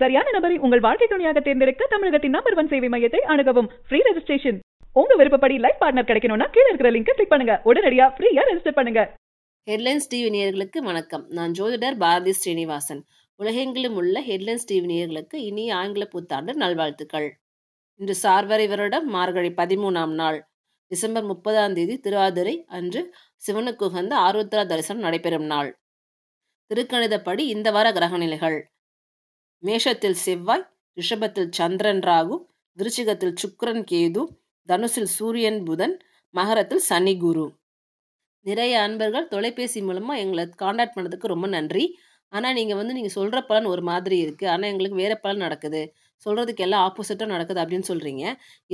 சரியான நபரை உங்கள் வாழ்க்கை துணையாக தேர்ந்தெடுக்க தமிழகத்தின் நம்பர் ஒன் சேவை மையத்தை அணுகவும் ஃப்ரீ ரெஜிஸ்ட்ரேஷன் உங்க விருப்பப்படி லைஃப் பார்ட்னர் கிடைக்கணும்னா கீழே இருக்கிற லிங்க் கிளிக் பண்ணுங்க உடனடியா ஃப்ரீயா ரெஜிஸ்டர் பண்ணுங்க ஹெட்லைன்ஸ் டிவி நேயர்களுக்கு வணக்கம் நான் ஜோதிடர் பாரதி ஸ்ரீனிவாசன் உலகெங்கிலும் உள்ள ஹெட்லைன்ஸ் டிவி நேயர்களுக்கு இனிய ஆங்கில புத்தாண்டு நல்வாழ்த்துக்கள் இன்று சார்வரை வருடம் மார்கழி பதிமூணாம் நாள் டிசம்பர் முப்பதாம் தேதி திருவாதிரை அன்று சிவனுக்கு உகந்த ஆருத்ரா தரிசனம் நடைபெறும் நாள் திருக்கணிதப்படி இந்த வார கிரக நிலைகள் மேஷத்தில் செவ்வாய் ரிஷபத்தில் சந்திரன் ராகு விருச்சிகத்தில் சுக்ரன் கேது தனுசில் சூரியன் புதன் மகரத்தில் சனி குரு நிறைய அன்பர்கள் தொலைபேசி மூலமாக எங்களை காண்டாக்ட் பண்ணதுக்கு ரொம்ப நன்றி ஆனால் நீங்கள் வந்து நீங்கள் சொல்கிற பலன் ஒரு மாதிரி இருக்குது ஆனால் எங்களுக்கு வேறு பலன் நடக்குது. சொல்கிறதுக்கு எல்லாம் ஆப்போசிட்டாக நடக்குது அப்படின்னு சொல்கிறீங்க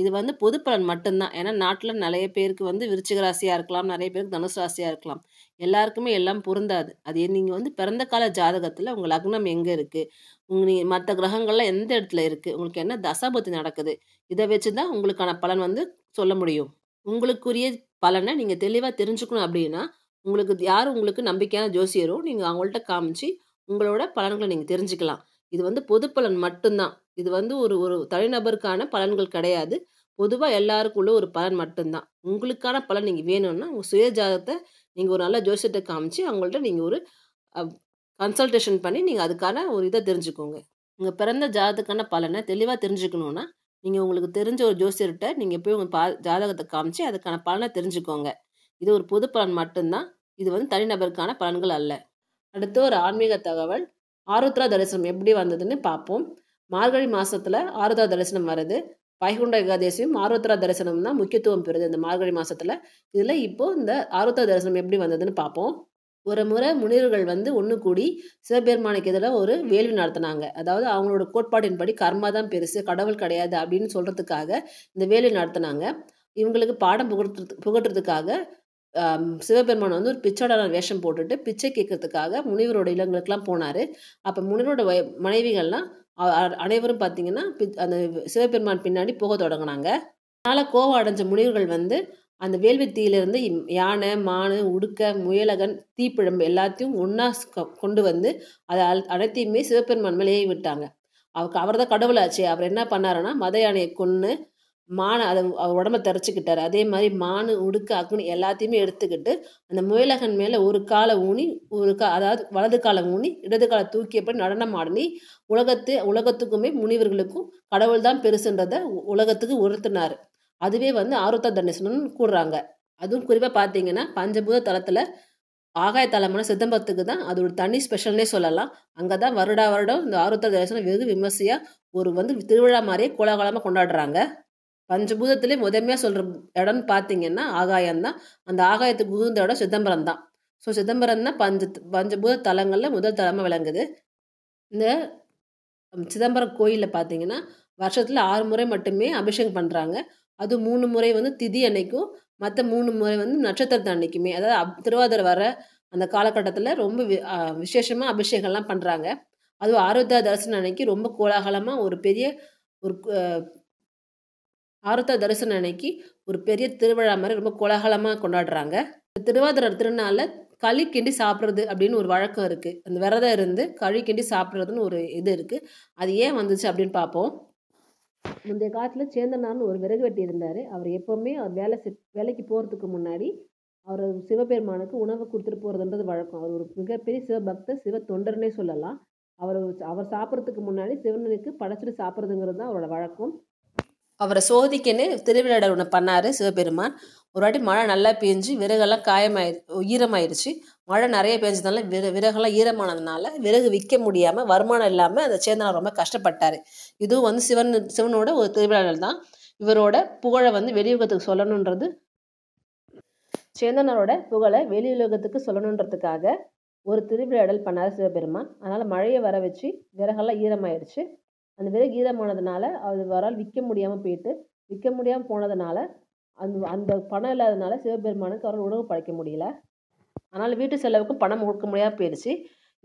இது வந்து பொது பலன் மட்டும்தான் ஏன்னா நாட்டில் நிறைய பேருக்கு வந்து விருச்சிக ராசியாக இருக்கலாம். நிறைய பேருக்கு தனுசு ராசியாக இருக்கலாம். எல்லாருக்குமே எல்லாம் பொருந்தாது. அது நீங்கள் வந்து பிறந்த கால ஜாதகத்தில் உங்கள் லக்னம் எங்கே இருக்குது உங்கள் நீ மற்ற கிரகங்கள்லாம் எந்த இடத்துல இருக்குது உங்களுக்கு என்ன தசாபுத்தி நடக்குது? இதை வச்சு தான் உங்களுக்கான பலன் வந்து சொல்ல முடியும். உங்களுக்குரிய பலனை நீங்கள் தெளிவாக தெரிஞ்சுக்கணும் அப்படின்னா, உங்களுக்கு யார் உங்களுக்கு நம்பிக்கையான ஜோசியரோ, நீங்கள் அவங்கள்ட்ட காமிச்சு உங்களோட பலன்களை நீங்கள் தெரிஞ்சுக்கலாம் இது வந்து பொது பலன் மட்டும்தான் இது வந்து ஒரு ஒரு தனிநபருக்கான பலன்கள் கிடையாது பொதுவாக எல்லாருக்கும் உள்ள ஒரு பலன் மட்டும்தான் உங்களுக்கான பலன் நீங்கள் வேணும்னா உங்கள் சுய ஜாதகத்தை நீங்கள் ஒரு நல்ல ஜோசியத்தை காமிச்சு அவங்கள்ட்ட நீங்கள் ஒரு கன்சல்டேஷன் பண்ணி நீங்கள் அதுக்கான ஒரு இதை தெரிஞ்சுக்கோங்க உங்கள் பிறந்த ஜாதகத்துக்கான பலனை தெளிவாக தெரிஞ்சுக்கணுன்னா நீங்கள் உங்களுக்கு தெரிஞ்ச ஒரு ஜோசியர்கிட்ட நீங்கள் போய் உங்கள் பா ஜாதகத்தை காமிச்சு அதுக்கான பலனை தெரிஞ்சுக்கோங்க இது ஒரு பொது பலன் மட்டும்தான் இது வந்து தனிநபருக்கான பலன்கள் அல்ல அடுத்து ஒரு ஆன்மீக தகவல் ஆருத்ரா தரிசனம் எப்படி வந்ததுன்னு பார்ப்போம் மார்கழி மாதத்தில் ஆருத்ரா தரிசனம் வருது வைகுண்ட ஏகாதேசியும் ஆருத்ரா தரிசனம் தான் முக்கியத்துவம் பெறுது இந்த மார்கழி மாதத்தில் இதில் இப்போது இந்த ஆருத்ரா தரிசனம் எப்படி வந்ததுன்னு பார்ப்போம் ஒரு முறை முனிவர்கள் வந்து ஒன்று கூடி சிவபெருமானுக்கு எதிராக ஒரு வேள்வி நடத்தினாங்க அதாவது அவங்களோட கோட்பாட்டின்படி கர்மா தான் பெருசு கடவுள் கிடையாது அப்படின்னு சொல்கிறதுக்காக இந்த வேள்வி நடத்தினாங்க இவங்களுக்கு பாடம் புகட்டுறது புகட்டுறதுக்காக சிவபெருமான் வந்து ஒரு பிச்சோட வேஷம் போட்டுட்டு பிச்சை கேட்கறதுக்காக முனிவரோட இல்லங்களுக்கெல்லாம் போனார் அப்போ முனிவரோட மனைவிகள்லாம் அனைவரும் பார்த்தீங்கன்னா அந்த சிவபெருமான் பின்னாடி போக தொடங்கினாங்க அதனால் கோவம் அடைஞ்ச முனிவர்கள் வந்து அந்த வேள்வி யானை மானு உடுக்க முயலகன் தீப்பிழம்பு எல்லாத்தையும் ஒன்றா கொண்டு வந்து அதை அனைத்தையுமே சிவபெருமான் மேலேயே விட்டாங்க அவருக்கு அவர் தான் கடவுளாச்சு அவர் என்ன பண்ணாருன்னா மத யானையை கொன்று மானை அதை உடம்ப தரைச்சிக்கிட்டார் அதே மாதிரி மானு உடுக்கு அக்னி எல்லாத்தையுமே எடுத்துக்கிட்டு அந்த முயலகன் மேலே ஒரு காலை ஊனி ஒரு கா அதாவது வலது காலை ஊனி இடது காலை தூக்கியப்படி நடனம் ஆடினி உலகத்து உலகத்துக்குமே முனிவர்களுக்கும் கடவுள் தான் பெருசுன்றதை உலகத்துக்கு உணர்த்தினார் அதுவே வந்து ஆருத்த தண்டேசனம்னு கூடுறாங்க அதுவும் குறிப்பாக பார்த்தீங்கன்னா பஞ்சபூத தளத்தில் ஆகாய தலமான சிதம்பரத்துக்கு தான் அது ஒரு தனி ஸ்பெஷல்னே சொல்லலாம் அங்கே தான் வருடா வருடம் இந்த ஆருத்த தரிசனம் வெகு விமர்சையாக ஒரு வந்து திருவிழா மாதிரியே கோலாகலமாக கொண்டாடுறாங்க பஞ்சபூதத்திலே முதன்மையாக சொல்கிற இடம்னு பார்த்தீங்கன்னா ஆகாயம் தான் அந்த ஆகாயத்துக்கு உகுந்த இடம் சிதம்பரம் தான் ஸோ சிதம்பரம் தான் பஞ்ச பஞ்சபூத தலங்களில் முதல் தலமாக விளங்குது இந்த சிதம்பரம் கோயிலில் பார்த்தீங்கன்னா வருஷத்தில் ஆறு முறை மட்டுமே அபிஷேகம் பண்ணுறாங்க அது மூணு முறை வந்து திதி அன்னைக்கும் மற்ற மூணு முறை வந்து நட்சத்திரத்தை அன்னைக்குமே அதாவது திருவாதிரை வர அந்த காலகட்டத்தில் ரொம்ப விசேஷமாக அபிஷேகம்லாம் பண்ணுறாங்க அதுவும் ஆரோத்தியா தரிசனம் அன்னைக்கு ரொம்ப கோலாகலமாக ஒரு பெரிய ஒரு ஆருத்த தரிசனம் அன்னைக்கு ஒரு பெரிய திருவிழா மாதிரி ரொம்ப கோலாகலமாக கொண்டாடுறாங்க திருவாதிரை திருநாளில் களி கிண்டி சாப்பிட்றது அப்படின்னு ஒரு வழக்கம் இருக்குது அந்த விரதம் இருந்து களி கிண்டி சாப்பிட்றதுன்னு ஒரு இது இருக்குது அது ஏன் வந்துச்சு அப்படின்னு பார்ப்போம் முந்தைய காலத்தில் சேந்தனார்னு ஒரு விறகு வெட்டி இருந்தார் அவர் எப்போவுமே அவர் வேலை வேலைக்கு போகிறதுக்கு முன்னாடி அவர் சிவபெருமானுக்கு உணவு கொடுத்துட்டு போகிறதுன்றது வழக்கம் அவர் ஒரு மிகப்பெரிய சிவபக்தர் சிவ தொண்டர்னே சொல்லலாம் அவர் அவர் சாப்பிட்றதுக்கு முன்னாடி சிவனுக்கு படைச்சிட்டு சாப்பிட்றதுங்கிறது தான் அவரோட வழக்கம் அவரை சோதிக்கன்னு திருவிளையாடல் ஒன்று பண்ணார் சிவபெருமான் ஒரு வாட்டி மழை நல்லா பெஞ்சு விறகெல்லாம் காயமாயிரு ஈரமாயிருச்சு மழை நிறைய பெஞ்சதுனால விற விறகெல்லாம் ஈரமானதுனால விறகு விற்க முடியாமல் வருமானம் இல்லாமல் அந்த சேந்தனார் ரொம்ப கஷ்டப்பட்டார் இதுவும் வந்து சிவன் சிவனோட ஒரு திருவிழாடல் தான் இவரோட புகழை வந்து வெளியுகத்துக்கு சொல்லணுன்றது சேந்தனரோட புகழை வெளியுலகத்துக்கு சொல்லணுன்றதுக்காக ஒரு திருவிழாடல் பண்ணார் சிவபெருமான் அதனால் மழையை வர வச்சு விறகெல்லாம் ஈரமாயிடுச்சு அந்த விறகு ஈரமானதுனால அது அவரால் விற்க முடியாமல் போயிட்டு விற்க முடியாமல் போனதுனால அந்த அந்த பணம் இல்லாததுனால சிவபெருமானுக்கு அவரால் உணவு படைக்க முடியல அதனால் வீட்டு செலவுக்கும் பணம் கொடுக்க முடியாமல் போயிடுச்சு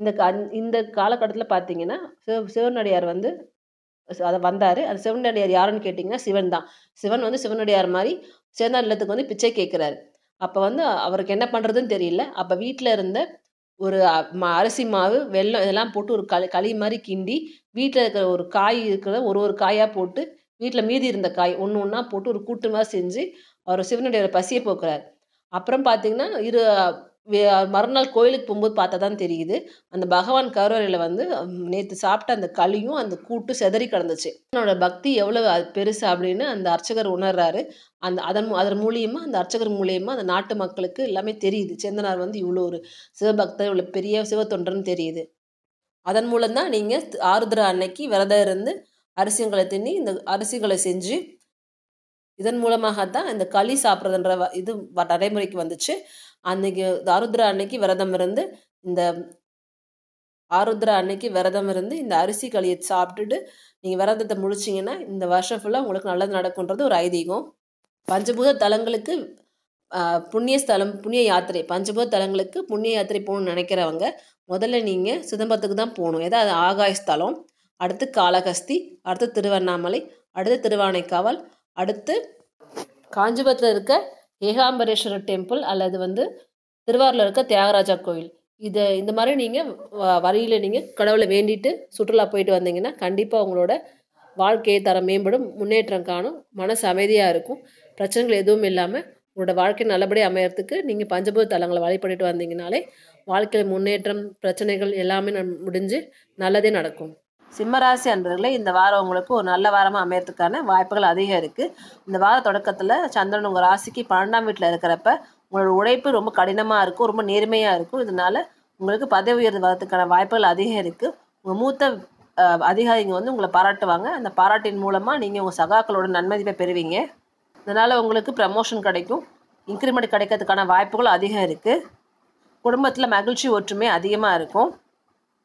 இந்த கா இந்த காலகட்டத்தில் பார்த்தீங்கன்னா சிவ சிவனடியார் வந்து அதை வந்தார் அந்த சிவனடியார் யாருன்னு கேட்டிங்கன்னா சிவன் தான் சிவன் வந்து சிவனடியார் மாதிரி சேர்ந்த இல்லத்துக்கு வந்து பிச்சை கேட்குறாரு அப்போ வந்து அவருக்கு என்ன பண்ணுறதுன்னு தெரியல அப்போ வீட்டில் இருந்த ஒரு அரிசி மாவு வெல்லம் இதெல்லாம் போட்டு ஒரு களி களி மாதிரி கிண்டி வீட்டில் இருக்கிற ஒரு காய் இருக்கிற ஒரு ஒரு காயாக போட்டு வீட்டில் மீதி இருந்த காய் ஒன்று ஒன்றா போட்டு ஒரு கூட்டு மாதிரி செஞ்சு அவர் சிவனுடைய பசியை போக்குறார் அப்புறம் பார்த்தீங்கன்னா இரு மறுநாள் கோயிலுக்கு போகும்போது பார்த்தா தான் தெரியுது அந்த பகவான் கருவறையில் வந்து நேற்று சாப்பிட்ட அந்த களியும் அந்த கூட்டு செதறி கிடந்துச்சு என்னோட பக்தி எவ்வளோ பெருசு அப்படின்னு அந்த அர்ச்சகர் உணர்றாரு அந்த அதன் அதன் மூலியமாக அந்த அர்ச்சகர் மூலியமாக அந்த நாட்டு மக்களுக்கு எல்லாமே தெரியுது சேந்தனார் வந்து இவ்வளோ ஒரு சிவபக்தர் இவ்வளோ பெரிய சிவத்தொன்றுன்னு தெரியுது அதன் மூலம் தான் நீங்கள் ஆருத்ரா அன்னைக்கு விரதம் இருந்து அரிசிங்களை தின்னி இந்த அரிசிகளை செஞ்சு இதன் மூலமாக தான் இந்த களி சாப்பிட்றதுன்ற இது நடைமுறைக்கு வந்துச்சு அன்னைக்கு ஆருத்ரா அன்னைக்கு விரதம் இருந்து இந்த ஆருத்ரா அன்னைக்கு விரதம் இருந்து இந்த அரிசி களியை சாப்பிட்டுட்டு நீங்கள் விரதத்தை முடிச்சிங்கன்னா இந்த வருஷம் ஃபுல்லாக உங்களுக்கு நல்லது நடக்குன்றது ஒரு ஐதீகம் பஞ்சபூத தலங்களுக்கு புண்ணிய ஸ்தலம் புண்ணிய யாத்திரை பஞ்சபூத தலங்களுக்கு புண்ணிய யாத்திரை போகணும்னு நினைக்கிறவங்க முதல்ல நீங்கள் சிதம்பரத்துக்கு தான் போகணும் ஏதாவது ஆகாய ஸ்தலம் அடுத்து காளகஸ்தி அடுத்து திருவண்ணாமலை அடுத்து திருவானைக்காவல் அடுத்து காஞ்சிபுரத்தில் இருக்க ஏகாம்பரேஸ்வரர் டெம்பிள் அல்லது வந்து திருவாரூரில் இருக்க தியாகராஜா கோயில் இதை இந்த மாதிரி நீங்கள் வரியில் நீங்கள் கடவுளை வேண்டிட்டு சுற்றுலா போயிட்டு வந்தீங்கன்னா கண்டிப்பாக உங்களோட வாழ்க்கையை தரம் மேம்படும் முன்னேற்றம் காணும் மனசு அமைதியாக இருக்கும் பிரச்சனைகள் எதுவும் இல்லாமல் உங்களோட வாழ்க்கை நல்லபடியாக அமையறதுக்கு நீங்கள் பஞ்சபூத தலங்களை வழிபட்டுட்டு வந்தீங்கனாலே வாழ்க்கையில் முன்னேற்றம் பிரச்சனைகள் எல்லாமே முடிஞ்சு நல்லதே நடக்கும் சிம்மராசி அன்பர்களே இந்த வாரம் உங்களுக்கு ஒரு நல்ல வாரமாக அமையறதுக்கான வாய்ப்புகள் அதிகம் இருக்குது இந்த வார தொடக்கத்தில் சந்திரன் உங்கள் ராசிக்கு பன்னெண்டாம் வீட்டில் இருக்கிறப்ப உங்களோட உழைப்பு ரொம்ப கடினமாக இருக்கும் ரொம்ப நேர்மையாக இருக்கும் இதனால் உங்களுக்கு பதவி உயர்வு வரதுக்கான வாய்ப்புகள் அதிகம் இருக்குது உங்கள் மூத்த அதிகாரிங்க வந்து உங்களை பாராட்டுவாங்க அந்த பாராட்டின் மூலமாக நீங்கள் உங்கள் சகாக்களோட நன்மதிப்பை பெறுவீங்க இதனால் உங்களுக்கு ப்ரமோஷன் கிடைக்கும் இன்க்ரிமெண்ட் கிடைக்கிறதுக்கான வாய்ப்புகள் அதிகம் இருக்குது குடும்பத்தில் மகிழ்ச்சி ஒற்றுமை அதிகமாக இருக்கும்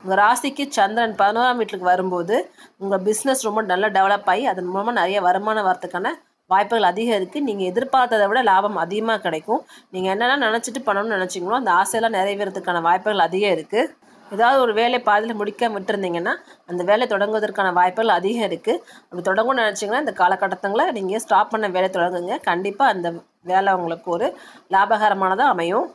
உங்கள் ராசிக்கு சந்திரன் பதினோராம் வீட்டுக்கு வரும்போது உங்கள் பிஸ்னஸ் ரொம்ப நல்லா டெவலப் ஆகி அதன் மூலமாக நிறைய வருமானம் வரத்துக்கான வாய்ப்புகள் அதிகம் இருக்குது நீங்கள் எதிர்பார்த்ததை விட லாபம் அதிகமாக கிடைக்கும் நீங்கள் என்னென்ன நினச்சிட்டு பண்ணணும்னு நினச்சிங்களோ அந்த ஆசையெல்லாம் நிறைவேறதுக்கான வாய்ப்புகள் அதிகம் இருக்குது ஏதாவது ஒரு வேலை பாதியில் முடிக்க விட்டுருந்தீங்கன்னா அந்த வேலை தொடங்குவதற்கான வாய்ப்புகள் அதிகம் இருக்குது அப்படி தொடங்கணும்னு நினச்சிங்கன்னா இந்த காலகட்டத்தில் நீங்கள் ஸ்டாப் பண்ண வேலை தொடங்குங்க கண்டிப்பாக அந்த வேலை உங்களுக்கு ஒரு லாபகரமானதாக அமையும்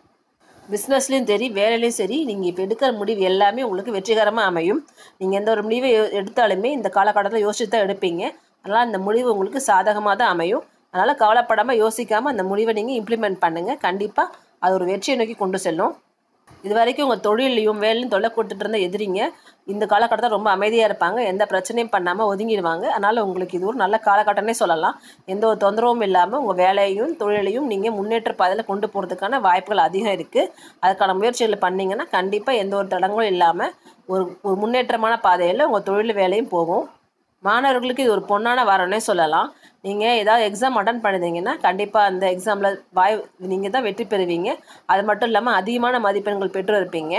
பிஸ்னஸ்லேயும் சரி வேலையிலையும் சரி நீங்கள் இப்போ எடுக்கிற முடிவு எல்லாமே உங்களுக்கு வெற்றிகரமாக அமையும் நீங்கள் எந்த ஒரு முடிவை எடுத்தாலுமே இந்த காலகட்டத்தில் யோசித்து தான் எடுப்பீங்க அதனால் அந்த முடிவு உங்களுக்கு சாதகமாக தான் அமையும் அதனால் கவலைப்படாமல் யோசிக்காமல் அந்த முடிவை நீங்கள் இம்ப்ளிமெண்ட் பண்ணுங்கள் கண்டிப்பாக அது ஒரு வெற்றியை நோக்கி கொண்டு செல்லும் இது வரைக்கும் உங்கள் தொழிலையும் வேலையும் தொல்லை கொடுத்துட்டு இருந்த எதிரிங்க இந்த காலகட்டத்தில் ரொம்ப அமைதியாக இருப்பாங்க எந்த பிரச்சனையும் பண்ணாமல் ஒதுங்கிடுவாங்க அதனால் உங்களுக்கு இது ஒரு நல்ல காலகட்டம்னே சொல்லலாம் எந்த ஒரு தொந்தரவும் இல்லாமல் உங்கள் வேலையும் தொழிலையும் நீங்கள் முன்னேற்ற பாதையில் கொண்டு போகிறதுக்கான வாய்ப்புகள் அதிகம் இருக்குது அதுக்கான முயற்சிகள் பண்ணிங்கன்னா கண்டிப்பாக எந்த ஒரு தடங்களும் இல்லாமல் ஒரு ஒரு முன்னேற்றமான பாதையில் உங்கள் தொழில் வேலையும் போகும் மாணவர்களுக்கு இது ஒரு பொன்னான வாரம்னே சொல்லலாம் நீங்கள் ஏதாவது எக்ஸாம் அட்டன் பண்ணிருந்தீங்கன்னா கண்டிப்பாக அந்த எக்ஸாமில் வாய் நீங்கள் தான் வெற்றி பெறுவீங்க அது மட்டும் இல்லாமல் அதிகமான மதிப்பெண்கள் பெற்று இருப்பீங்க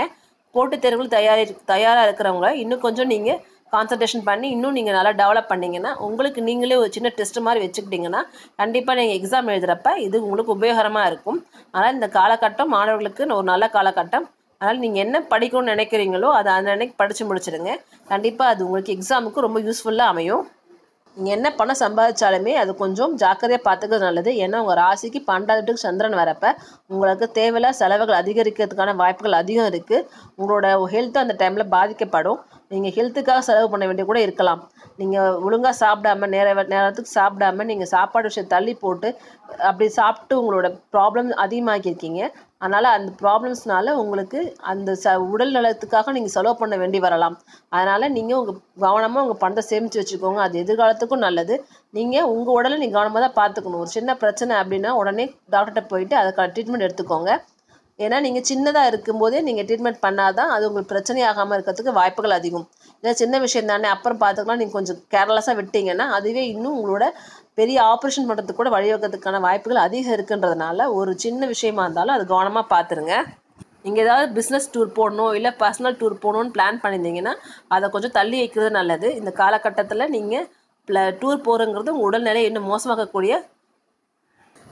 போட்டுத் தேர்வுகள் தயாரி தயாராக இருக்கிறவங்க இன்னும் கொஞ்சம் நீங்கள் கான்சன்ட்ரேஷன் பண்ணி இன்னும் நீங்கள் நல்லா டெவலப் பண்ணிங்கன்னா உங்களுக்கு நீங்களே ஒரு சின்ன டெஸ்ட் மாதிரி வச்சுக்கிட்டிங்கன்னா கண்டிப்பாக நீங்கள் எக்ஸாம் எழுதுகிறப்ப இது உங்களுக்கு உபயோகரமாக இருக்கும் அதனால் இந்த காலகட்டம் மாணவர்களுக்கு ஒரு நல்ல காலகட்டம் அதனால் நீங்கள் என்ன படிக்கணும்னு நினைக்கிறீங்களோ அதை அந்த அன்னைக்கு படித்து முடிச்சிடுங்க கண்டிப்பாக அது உங்களுக்கு எக்ஸாமுக்கு ரொம்ப யூஸ்ஃபுல்லாக அமையும் நீங்கள் என்ன பணம் சம்பாதிச்சாலுமே அது கொஞ்சம் ஜாக்கிரதையாக பார்த்துக்கிறது நல்லது ஏன்னா உங்கள் ராசிக்கு பன்னெண்டாவது சந்திரன் வரப்போ உங்களுக்கு தேவையில்லாத செலவுகள் அதிகரிக்கிறதுக்கான வாய்ப்புகள் அதிகம் இருக்குது உங்களோட ஹெல்த்து அந்த டைமில் பாதிக்கப்படும் நீங்கள் ஹெல்த்துக்காக செலவு பண்ண வேண்டிய கூட இருக்கலாம் நீங்கள் ஒழுங்காக சாப்பிடாம நேர நேரத்துக்கு சாப்பிடாம நீங்கள் சாப்பாடு விஷயம் தள்ளி போட்டு அப்படி சாப்பிட்டு உங்களோட ப்ராப்ளம் அதிகமாக்கியிருக்கீங்க அதனால் அந்த ப்ராப்ளம்ஸ்னால உங்களுக்கு அந்த ச உடல் நலத்துக்காக நீங்கள் செலவு பண்ண வேண்டி வரலாம் அதனால் நீங்கள் உங்கள் கவனமாக உங்கள் பணத்தை சேமித்து வச்சுக்கோங்க அது எதிர்காலத்துக்கும் நல்லது நீங்கள் உங்கள் உடலை நீங்கள் கவனமாக தான் பார்த்துக்கணும் ஒரு சின்ன பிரச்சனை அப்படின்னா உடனே டாக்டர்கிட்ட போயிட்டு அதுக்கான ட்ரீட்மெண்ட் எடுத்துக்கோங்க ஏன்னா நீங்கள் சின்னதாக இருக்கும்போதே நீங்கள் ட்ரீட்மெண்ட் பண்ணால் தான் அது உங்களுக்கு பிரச்சனையாகாமல் இருக்கிறதுக்கு வாய்ப்புகள் அதிகம் ஏதாவது சின்ன விஷயம் தானே அப்புறம் பார்த்துக்கலாம் நீங்கள் கொஞ்சம் கேர்லெஸ்ஸாக விட்டீங்கன்னா அதுவே இன்னும் உங்களோட பெரிய ஆப்ரேஷன் பண்ணுறதுக்கு கூட வழிவகுறதுக்கான வாய்ப்புகள் அதிகம் இருக்குன்றதுனால ஒரு சின்ன விஷயமா இருந்தாலும் அது கவனமாக பார்த்துருங்க நீங்கள் ஏதாவது பிஸ்னஸ் டூர் போடணும் இல்லை பர்சனல் டூர் போகணுன்னு பிளான் பண்ணியிருந்தீங்கன்னா அதை கொஞ்சம் தள்ளி வைக்கிறது நல்லது இந்த காலகட்டத்தில் நீங்கள் டூர் போகிறோங்கிறது உங்கள் உடல்நிலை இன்னும் மோசமாக்கக்கூடிய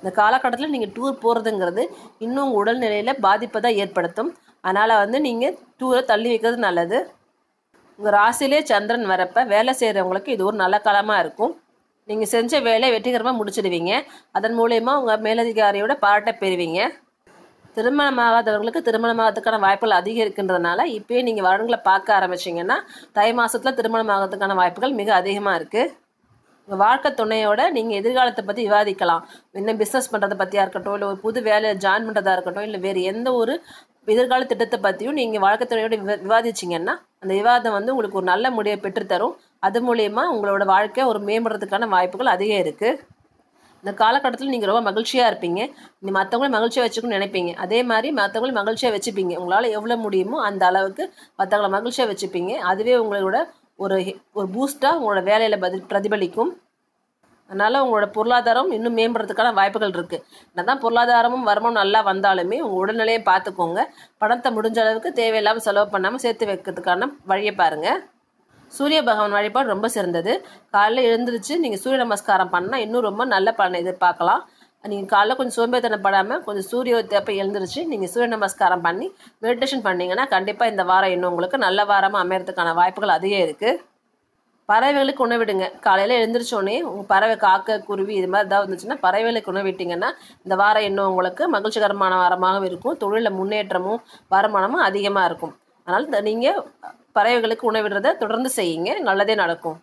இந்த காலகட்டத்தில் நீங்கள் டூர் போகிறதுங்கிறது இன்னும் உங்கள் உடல்நிலையில் பாதிப்பை தான் ஏற்படுத்தும் அதனால் வந்து நீங்கள் டூரை தள்ளி வைக்கிறது நல்லது உங்கள் ராசிலே சந்திரன் வரப்போ வேலை செய்கிறவங்களுக்கு இது ஒரு நல்ல காலமாக இருக்கும் நீங்கள் செஞ்ச வேலையை வெற்றிகரமாக முடிச்சிடுவீங்க அதன் மூலயமா உங்கள் மேலதிகாரியோட பாராட்ட பெறுவீங்க திருமணமாகாதவர்களுக்கு திருமணமாகிறதுக்கான வாய்ப்புகள் அதிகரிக்கின்றதுனால இப்போயே நீங்கள் வரங்களை பார்க்க ஆரம்பிச்சிங்கன்னா தை மாதத்தில் திருமணமாகிறதுக்கான வாய்ப்புகள் மிக அதிகமாக இருக்குது உங்கள் வாழ்க்கை துணையோட நீங்கள் எதிர்காலத்தை பற்றி விவாதிக்கலாம் என்ன பிஸ்னஸ் பண்ணுறதை பற்றியாக இருக்கட்டும் இல்லை ஒரு புது வேலையை ஜாயின் பண்ணுறதா இருக்கட்டும் இல்லை வேறு எந்த ஒரு எதிர்கால திட்டத்தை பற்றியும் நீங்கள் வாழ்க்கை துணையோட விவா விவாதிச்சிங்கன்னா அந்த விவாதம் வந்து உங்களுக்கு ஒரு நல்ல முடிவை பெற்றுத்தரும் அது மூலயமா உங்களோட வாழ்க்கை ஒரு மேம்படுறதுக்கான வாய்ப்புகள் அதிகம் இருக்குது இந்த காலகட்டத்தில் நீங்கள் ரொம்ப மகிழ்ச்சியாக இருப்பீங்க நீ மற்றவங்களும் மகிழ்ச்சியாக வச்சுக்கணும்னு நினைப்பீங்க அதே மாதிரி மற்றவங்களும் மகிழ்ச்சியாக வச்சுப்பீங்க உங்களால் எவ்வளோ முடியுமோ அந்த அளவுக்கு மற்றவங்களை மகிழ்ச்சியாக வச்சுப்பீங்க அதுவே உங்களோட ஒரு ஒரு பூஸ்ட்டாக உங்களோட வேலையில் பதில் பிரதிபலிக்கும் அதனால் உங்களோட பொருளாதாரம் இன்னும் மேம்படுறதுக்கான வாய்ப்புகள் இருக்குது என்ன தான் பொருளாதாரமும் வருமானம் நல்லா வந்தாலுமே உங்கள் உடல்நிலையை பார்த்துக்கோங்க பணத்தை முடிஞ்ச அளவுக்கு தேவையில்லாமல் செலவு பண்ணாமல் சேர்த்து வைக்கிறதுக்கான வழியை பாருங்கள் சூரிய பகவான் வழிபாடு ரொம்ப சிறந்தது காலையில் எழுந்துருச்சு நீங்கள் சூரிய நமஸ்காரம் பண்ணால் இன்னும் ரொம்ப நல்ல பலனை எதிர்பார்க்கலாம் நீங்கள் காலைல கொஞ்சம் படாமல் கொஞ்சம் சூரிய அப்போ எழுந்திரிச்சு நீங்கள் சூரிய நமஸ்காரம் பண்ணி மெடிடேஷன் பண்ணிங்கன்னா கண்டிப்பாக இந்த வாரம் இன்னும் உங்களுக்கு நல்ல வாரமாக அமையறதுக்கான வாய்ப்புகள் அதிகம் இருக்குது பறவைகளுக்கு உணவிடுங்க காலையில் எழுந்திரிச்சோடனே உங்கள் பறவை காக்க குருவி இது மாதிரி ஏதாவது இருந்துச்சுன்னா பறவைகளுக்கு உணவிட்டிங்கன்னா இந்த வாரம் இன்னும் உங்களுக்கு மகிழ்ச்சிகரமான வாரமாகவும் இருக்கும் தொழிலில் முன்னேற்றமும் வருமானமும் அதிகமாக இருக்கும் அதனால் நீங்கள் பறவைகளுக்கு உணவிடுறதை தொடர்ந்து செய்யுங்க நல்லதே நடக்கும்